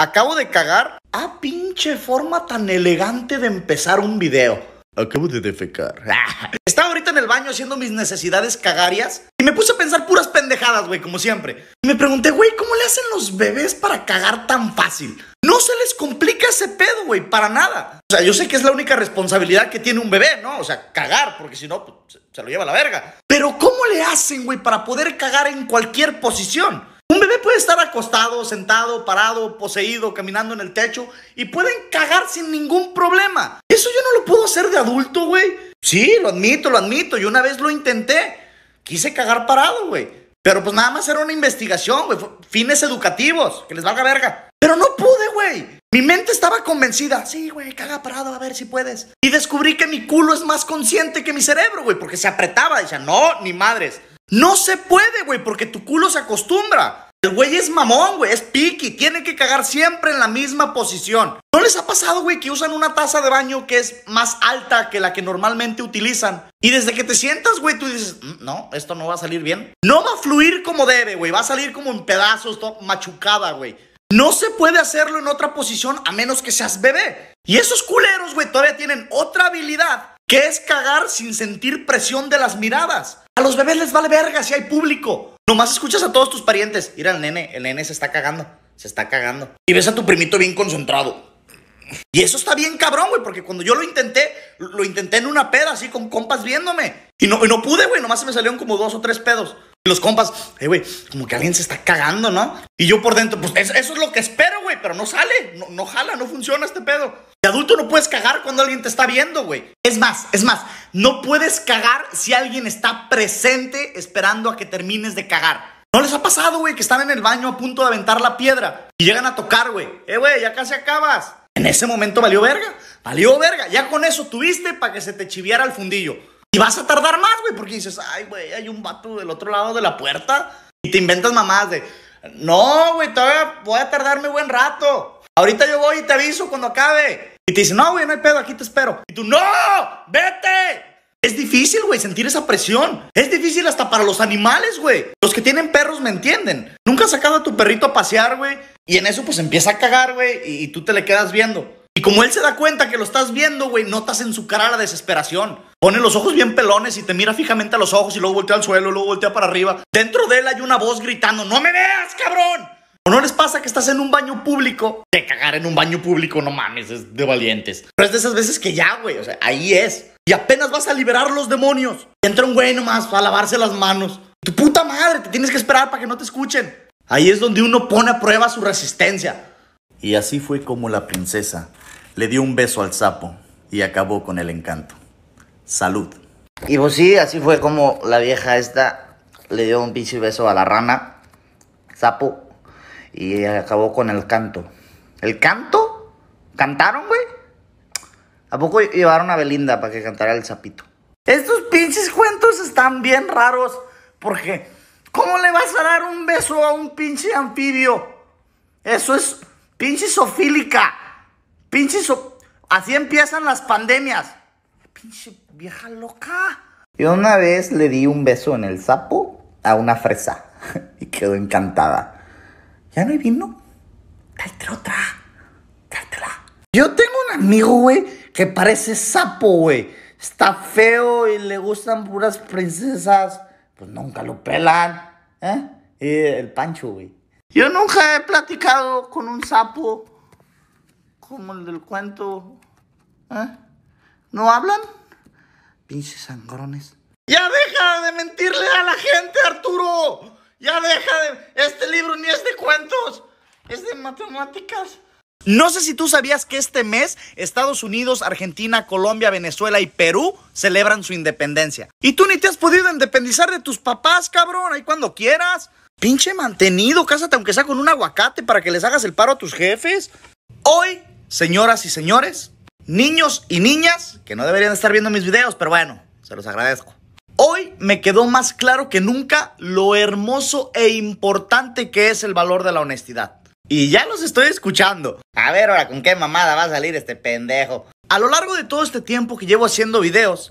Acabo de cagar. Ah, pinche forma tan elegante de empezar un video. Acabo de defecar. Estaba ahorita en el baño haciendo mis necesidades cagarias y me puse a pensar puras pendejadas, güey, como siempre. Y me pregunté, güey, ¿cómo le hacen los bebés para cagar tan fácil? No se les complica ese pedo, güey, para nada. O sea, yo sé que es la única responsabilidad que tiene un bebé, ¿no? O sea, cagar, porque si no, pues, se lo lleva a la verga. Pero ¿cómo le hacen, güey, para poder cagar en cualquier posición? Un bebé puede estar acostado, sentado, parado, poseído, caminando en el techo y pueden cagar sin ningún problema. Eso yo no lo puedo hacer de adulto, güey. Sí, lo admito, lo admito. Yo una vez lo intenté. Quise cagar parado, güey. Pero pues nada más era una investigación, güey. Fines educativos, que les valga verga. Pero no pude, güey. Mi mente estaba convencida. Sí, güey, caga parado, a ver si puedes. Y descubrí que mi culo es más consciente que mi cerebro, güey, porque se apretaba. Decía, no, ni madres. No se puede, güey, porque tu culo se acostumbra. El güey es mamón, güey, es piqui, tiene que cagar siempre en la misma posición. ¿No les ha pasado, güey, que usan una taza de baño que es más alta que la que normalmente utilizan? Y desde que te sientas, güey, tú dices, mm, no, esto no va a salir bien. No va a fluir como debe, güey, va a salir como en pedazos, machucada, güey. No se puede hacerlo en otra posición a menos que seas bebé. Y esos culeros, güey, todavía tienen otra habilidad que es cagar sin sentir presión de las miradas. A los bebés les vale verga si hay público. Nomás escuchas a todos tus parientes. Mira, al nene, el nene se está cagando, se está cagando. Y ves a tu primito bien concentrado. Y eso está bien cabrón, güey, porque cuando yo lo intenté, lo intenté en una peda, así con compas viéndome. Y no, y no pude, güey, nomás se me salieron como dos o tres pedos los compas, eh, güey, como que alguien se está cagando, ¿no? Y yo por dentro, pues eso, es lo que espero, güey, pero no sale, no, no jala, no funciona este pedo. De adulto no puedes cagar cuando alguien te está viendo, güey. Es más, es más, no puedes cagar si alguien está presente esperando a que termines de cagar. ¿No les ha pasado, güey, que están en el baño a punto de aventar la piedra y llegan a tocar, güey? Eh, güey, ya casi acabas. En ese momento valió verga, valió verga. Ya con eso tuviste para que se te chiviera el fundillo vas a tardar más, güey, porque dices, ay, güey, hay un vato del otro lado de la puerta. Y te inventas mamás de, no, güey, todavía voy a tardarme buen rato. Ahorita yo voy y te aviso cuando acabe. Y te dice, no, güey, no hay pedo, aquí te espero. Y tú, no, vete. Es difícil, güey, sentir esa presión. Es difícil hasta para los animales, güey. Los que tienen perros me entienden. Nunca has sacado a tu perrito a pasear, güey. Y en eso, pues empieza a cagar, güey. y tú te le quedas viendo. Y como él se da cuenta que lo estás viendo, güey, notas en su cara la desesperación. Pone los ojos bien pelones y te mira fijamente a los ojos y luego voltea al suelo, luego voltea para arriba. Dentro de él hay una voz gritando, no me veas, cabrón. ¿O no les pasa que estás en un baño público? Te cagar en un baño público, no mames, es de valientes. Pero es de esas veces que ya, güey, o sea, ahí es. Y apenas vas a liberar los demonios. entra un güey nomás para lavarse las manos. Tu puta madre, te tienes que esperar para que no te escuchen. Ahí es donde uno pone a prueba su resistencia. Y así fue como la princesa le dio un beso al sapo y acabó con el encanto. Salud. Y pues sí, así fue como la vieja esta le dio un pinche beso a la rana, sapo, y acabó con el canto. ¿El canto? ¿Cantaron, güey? ¿A poco llevaron a Belinda para que cantara el sapito? Estos pinches cuentos están bien raros, porque ¿cómo le vas a dar un beso a un pinche anfibio? Eso es pinche sofílica. Pinche Así empiezan las pandemias pinche vieja loca. Yo una vez le di un beso en el sapo a una fresa y quedó encantada. ¿Ya no hay vino? Tráete otra. Tráetela. Yo tengo un amigo, güey, que parece sapo, güey. Está feo y le gustan puras princesas. Pues nunca lo pelan. ¿Eh? Y el pancho, güey. Yo nunca he platicado con un sapo como el del cuento. ¿Eh? ¿No hablan? Pinches sangrones. ¡Ya deja de mentirle a la gente, Arturo! ¡Ya deja de... Este libro ni es de cuentos, es de matemáticas. No sé si tú sabías que este mes Estados Unidos, Argentina, Colombia, Venezuela y Perú celebran su independencia. Y tú ni te has podido independizar de tus papás, cabrón, ahí cuando quieras. Pinche mantenido, cásate aunque sea con un aguacate para que les hagas el paro a tus jefes. Hoy, señoras y señores, niños y niñas que no deberían estar viendo mis videos, pero bueno, se los agradezco. Hoy me quedó más claro que nunca lo hermoso e importante que es el valor de la honestidad. Y ya los estoy escuchando. A ver ahora con qué mamada va a salir este pendejo. A lo largo de todo este tiempo que llevo haciendo videos,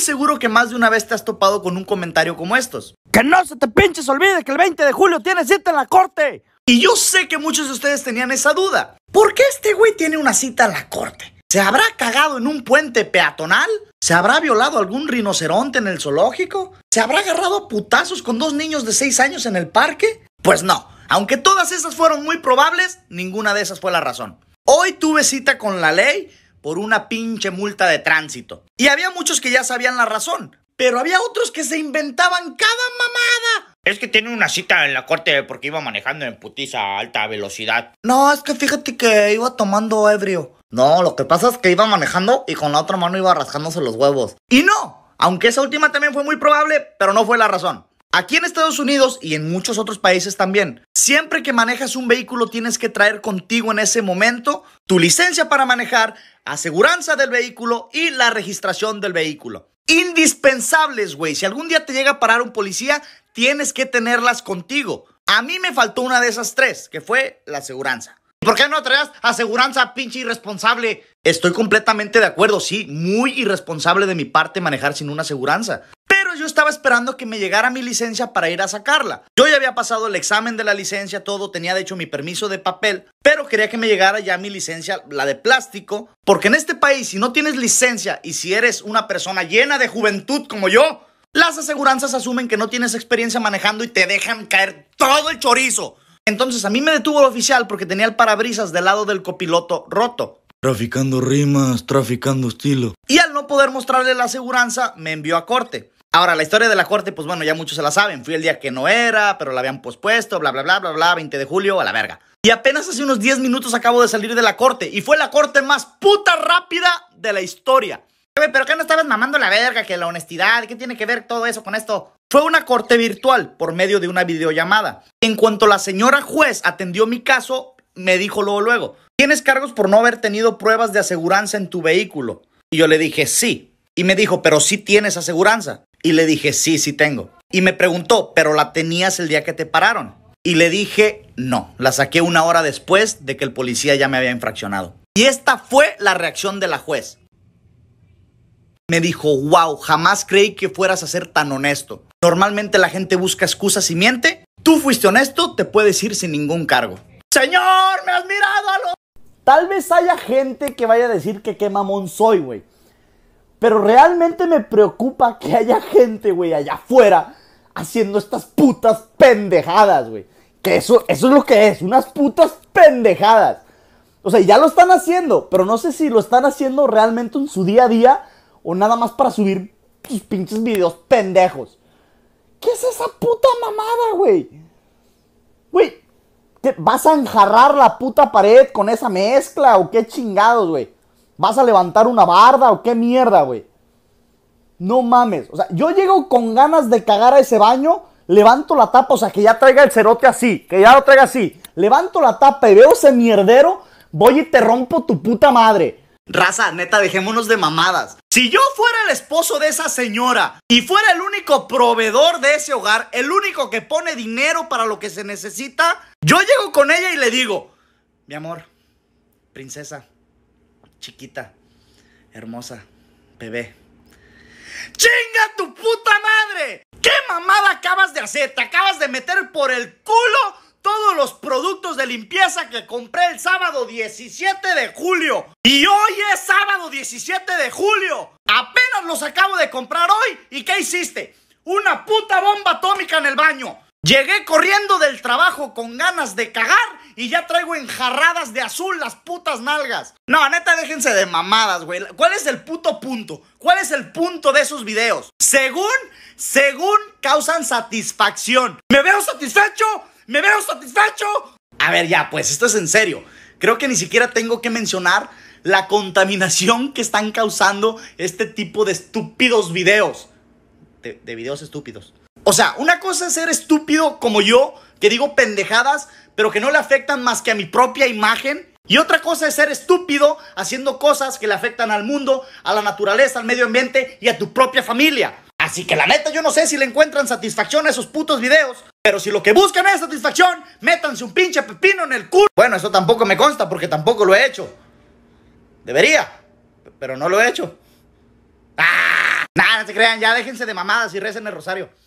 seguro que más de una vez te has topado con un comentario como estos. Que no se te pinches olvide que el 20 de julio tienes cita en la corte. Y yo sé que muchos de ustedes tenían esa duda. ¿Por qué este güey tiene una cita en la corte? ¿Se habrá cagado en un puente peatonal? ¿Se habrá violado algún rinoceronte en el zoológico? ¿Se habrá agarrado putazos con dos niños de 6 años en el parque? Pues no, aunque todas esas fueron muy probables, ninguna de esas fue la razón. Hoy tuve cita con la ley por una pinche multa de tránsito. Y había muchos que ya sabían la razón, pero había otros que se inventaban cada mamada es que tiene una cita en la corte porque iba manejando en putiza a alta velocidad. No, es que fíjate que iba tomando ebrio. No, lo que pasa es que iba manejando y con la otra mano iba rascándose los huevos. Y no, aunque esa última también fue muy probable, pero no fue la razón. Aquí en Estados Unidos y en muchos otros países también, siempre que manejas un vehículo tienes que traer contigo en ese momento tu licencia para manejar, aseguranza del vehículo y la registración del vehículo. Indispensables, güey. Si algún día te llega a parar un policía, tienes que tenerlas contigo. A mí me faltó una de esas tres, que fue la aseguranza. ¿Por qué no traías aseguranza, pinche irresponsable? Estoy completamente de acuerdo, sí, muy irresponsable de mi parte manejar sin una aseguranza. Pero yo estaba esperando que me llegara mi licencia para ir a sacarla. Yo ya había pasado el examen de la licencia, todo, tenía de hecho mi permiso de papel, pero quería que me llegara ya mi licencia, la de plástico, porque en este país si no tienes licencia y si eres una persona llena de juventud como yo, las aseguranzas asumen que no tienes experiencia manejando y te dejan caer todo el chorizo. Entonces a mí me detuvo el oficial porque tenía el parabrisas del lado del copiloto roto. Traficando rimas, traficando estilo. Y al no poder mostrarle la aseguranza, me envió a corte. Ahora, la historia de la corte, pues bueno, ya muchos se la saben. Fui el día que no era, pero la habían pospuesto, bla, bla, bla, bla, bla, 20 de julio, a la verga. Y apenas hace unos 10 minutos acabo de salir de la corte, y fue la corte más puta rápida de la historia pero ¿qué no estabas mamando la verga, que la honestidad, ¿qué tiene que ver todo eso con esto? Fue una corte virtual por medio de una videollamada. En cuanto la señora juez atendió mi caso, me dijo luego, luego, ¿tienes cargos por no haber tenido pruebas de aseguranza en tu vehículo? Y yo le dije, sí. Y me dijo, pero sí tienes aseguranza. Y le dije, sí, sí tengo. Y me preguntó, pero la tenías el día que te pararon. Y le dije, no, la saqué una hora después de que el policía ya me había infraccionado. Y esta fue la reacción de la juez me dijo, wow, jamás creí que fueras a ser tan honesto. Normalmente la gente busca excusas y miente. Tú fuiste honesto, te puedes ir sin ningún cargo. Señor, me has mirado a lo... Tal vez haya gente que vaya a decir que qué mamón soy, güey. Pero realmente me preocupa que haya gente, güey, allá afuera haciendo estas putas pendejadas, güey. Que eso, eso es lo que es, unas putas pendejadas. O sea, ya lo están haciendo, pero no sé si lo están haciendo realmente en su día a día o nada más para subir pinches videos pendejos. ¿Qué es esa puta mamada, güey? Güey, ¿vas a enjarrar la puta pared con esa mezcla o qué chingados, güey? ¿Vas a levantar una barda o qué mierda, güey? No mames. O sea, yo llego con ganas de cagar a ese baño, levanto la tapa, o sea, que ya traiga el cerote así, que ya lo traiga así. Levanto la tapa y veo ese mierdero, voy y te rompo tu puta madre. Raza, neta, dejémonos de mamadas. Si yo fuera el esposo de esa señora y fuera el único proveedor de ese hogar, el único que pone dinero para lo que se necesita, yo llego con ella y le digo, mi amor, princesa, chiquita, hermosa, bebé. ¡Chinga tu puta madre! ¿Qué mamada acabas de hacer? Te acabas de meter por el culo todos los productos de limpieza que compré el sábado 17 de julio. Y hoy es sábado 17 de julio. Apenas los acabo de comprar hoy. ¿Y qué hiciste? Una puta bomba atómica en el baño. Llegué corriendo del trabajo con ganas de cagar y ya traigo enjarradas de azul las putas nalgas. No, neta, déjense de mamadas, güey. ¿Cuál es el puto punto? ¿Cuál es el punto de esos videos? Según, según causan satisfacción. ¿Me veo satisfecho? ¡Me veo satisfecho! A ver, ya, pues esto es en serio. Creo que ni siquiera tengo que mencionar la contaminación que están causando este tipo de estúpidos videos. De, videos estúpidos. O sea, una cosa es ser estúpido como yo, que digo pendejadas, pero que no le afectan más que a mi propia imagen. Y otra cosa es ser estúpido haciendo cosas que le afectan al mundo, a la naturaleza, al medio ambiente y a tu propia familia. Así que la neta yo no sé si le encuentran satisfacción a esos putos videos, pero si lo que buscan es satisfacción, métanse un pinche pepino en el culo. Bueno, eso tampoco me consta porque tampoco lo he hecho. Debería, pero no lo he hecho. ¡Ah! Nada, se crean, ya déjense de mamadas y recen el rosario.